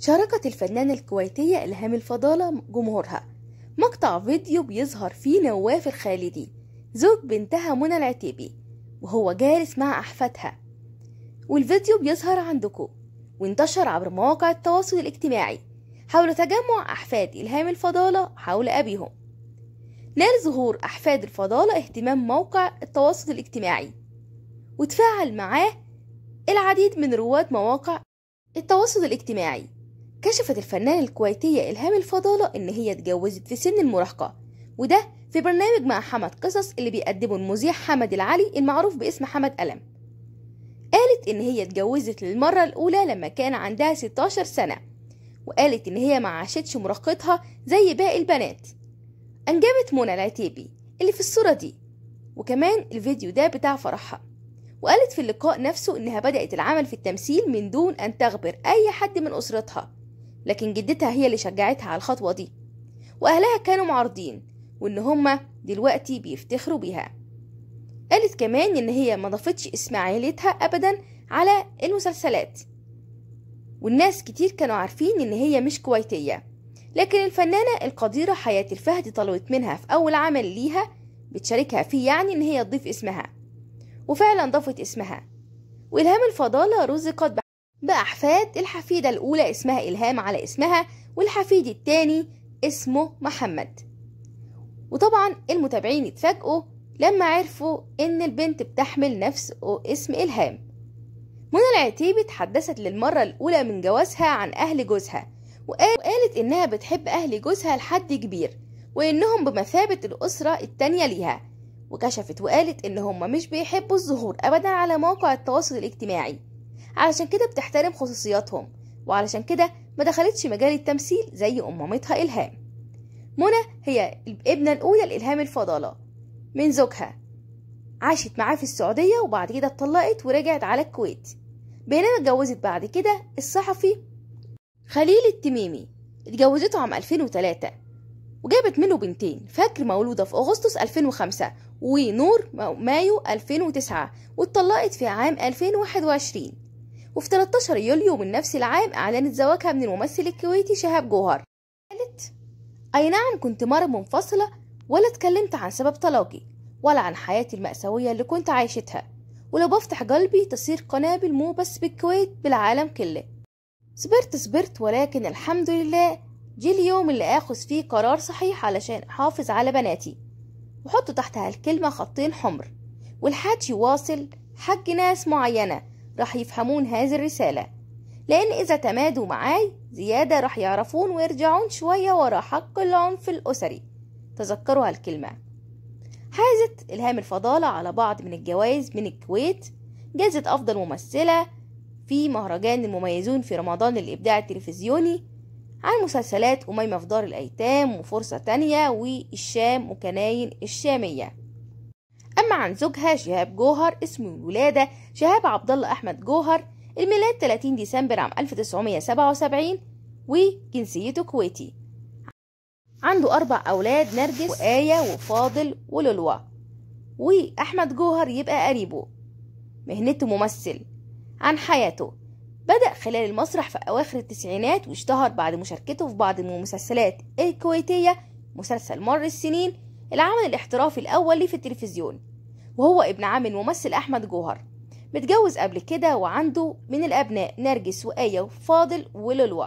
شاركت الفنانة الكويتية إلهام الفضالة جمهورها مقطع فيديو بيظهر فيه نواف الخالدي زوج بنتها منى العتيبي وهو جالس مع أحفادها والفيديو بيظهر عندكو وانتشر عبر مواقع التواصل الاجتماعي حول تجمع أحفاد إلهام الفضالة حول أبيهم نال ظهور أحفاد الفضالة اهتمام موقع التواصل الاجتماعي وتفاعل معاه العديد من رواد مواقع التواصل الاجتماعي كشفت الفنانة الكويتية إلهام الفضالة إن هي اتجوزت في سن المراهقة وده في برنامج مع حمد قصص اللي بيقدمه المذيع حمد العلي المعروف باسم حمد ألم قالت إن هي اتجوزت للمرة الأولى لما كان عندها 16 سنة وقالت إن هي ما عاشتش مراهقتها زي باقي البنات أنجبت منى العتيبي اللي في الصورة دي وكمان الفيديو ده بتاع فرحها وقالت في اللقاء نفسه إنها بدأت العمل في التمثيل من دون أن تخبر أي حد من أسرتها لكن جدتها هي اللي شجعتها على الخطوة دي وأهلها كانوا معارضين وإن هما دلوقتي بيفتخروا بيها قالت كمان إن هي ما اسم عائلتها أبدا على المسلسلات والناس كتير كانوا عارفين إن هي مش كويتية لكن الفنانة القديرة حياة الفهد طلبت منها في أول عمل ليها بتشاركها فيه يعني إن هي تضيف اسمها وفعلا ضافت اسمها وإلهام الفضالة رزقت بأحفاد الحفيدة الأولى اسمها إلهام على اسمها والحفيد التاني اسمه محمد وطبعا المتابعين اتفاجئوا لما عرفوا إن البنت بتحمل نفس اسم إلهام منى العتيبي اتحدثت للمرة الأولى من جوازها عن أهل جوزها وقالت إنها بتحب أهل جوزها لحد كبير وإنهم بمثابة الأسرة التانية ليها وكشفت وقالت إن هم مش بيحبوا الظهور أبدا على مواقع التواصل الاجتماعي علشان كده بتحترم خصوصياتهم وعلشان كده ما دخلتش مجال التمثيل زي أم مامتها إلهام منى هي الابنة الأولى لإلهام الفضالة من زوجها عاشت معاه في السعودية وبعد كده اتطلقت ورجعت على الكويت بينما اتجوزت بعد كده الصحفي خليل التميمي اتجوزته عام 2003 وجابت منه بنتين فاكر مولودة في أغسطس 2005 ونور مايو 2009 واتطلقت في عام 2021 وفي 13 يوليو من نفس العام أعلنت زواجها من الممثل الكويتي شهاب جوهر قالت أي نعم كنت مرة منفصلة ولا اتكلمت عن سبب طلاقي ولا عن حياتي المأساوية اللي كنت عايشتها ولو بفتح قلبي تصير قنابل مو بس بالكويت بالعالم كله صبرت صبرت ولكن الحمد لله جه اليوم اللي اخذ فيه قرار صحيح علشان احافظ على بناتي وحط تحت هالكلمة خطين حمر والحاج يواصل حج ناس معينة راح يفهمون هذه الرسالة لأن إذا تمادوا معاي زيادة راح يعرفون ويرجعون شوية ورا حق العنف الأسري تذكروا هالكلمة حازت إلهام الفضالة على بعض من الجوائز من الكويت جائزة أفضل ممثلة في مهرجان المميزون في رمضان للإبداع التلفزيوني عن مسلسلات أميمة في دار الأيتام وفرصة تانية والشام وكناين الشامية عن زوجها شهاب جوهر اسمه الولادة شهاب عبد الله أحمد جوهر الميلاد 30 ديسمبر عام 1977 وجنسيته كويتي عنده أربع أولاد نرجس وآية وفاضل ولولوا وأحمد جوهر يبقى قريبه مهنته ممثل عن حياته بدأ خلال المسرح في أواخر التسعينات واشتهر بعد مشاركته في بعض المسلسلات الكويتية مسلسل مر السنين العمل الاحترافي الأول ليه في التلفزيون وهو ابن عم الممثل أحمد جوهر متجوز قبل كده وعنده من الأبناء نرجس وآية وفاضل ولولوا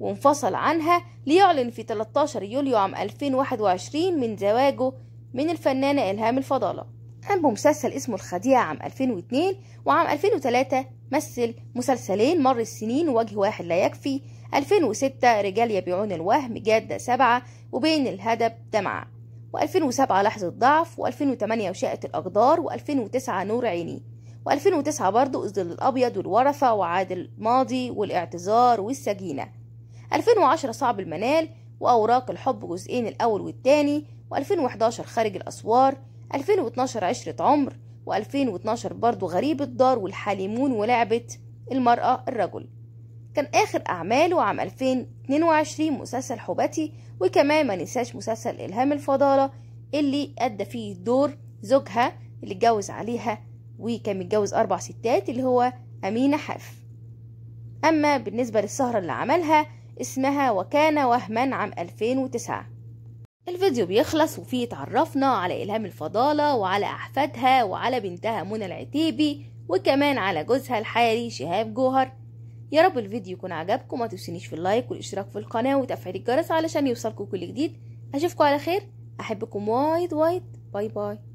وانفصل عنها ليعلن في 13 يوليو عام 2021 من زواجه من الفنانة إلهام الفضالة قام بمسلسل اسمه الخديعة عام 2002 وعام 2003 مثل مسلسلين مر السنين وجه واحد لا يكفي 2006 رجال يبيعون الوهم جادة سبعة وبين الهدب دمعة و2007 لحظة ضعف و2008 وشاءة الأقدار و2009 نور عيني و2009 برضو الظل الأبيض والورثة وعاد الماضي والاعتذار والسجينة 2010 صعب المنال وأوراق الحب جزئين الأول والتاني و2011 خارج الأسوار 2012 عشرة عمر و2012 برضو غريب الدار والحليمون ولعبة المرأة الرجل كان آخر أعماله عام 2022 مسلسل حبتي وكمان ما ننساش مسلسل إلهام الفضالة اللي أدى فيه دور زوجها اللي اتجوز عليها وكان متجوز أربع ستات اللي هو أمينة حاف أما بالنسبة للسهرة اللي عملها اسمها وكان وهما عام 2009 الفيديو بيخلص وفيه اتعرفنا على إلهام الفضالة وعلى أحفادها وعلى بنتها منى العتيبي وكمان على جوزها الحالي شهاب جوهر يا رب الفيديو يكون عجبكم ما تنسونيش في اللايك والاشتراك في القناه وتفعيل الجرس علشان يوصلكم كل جديد اشوفكم على خير احبكم وايد وايد باي باي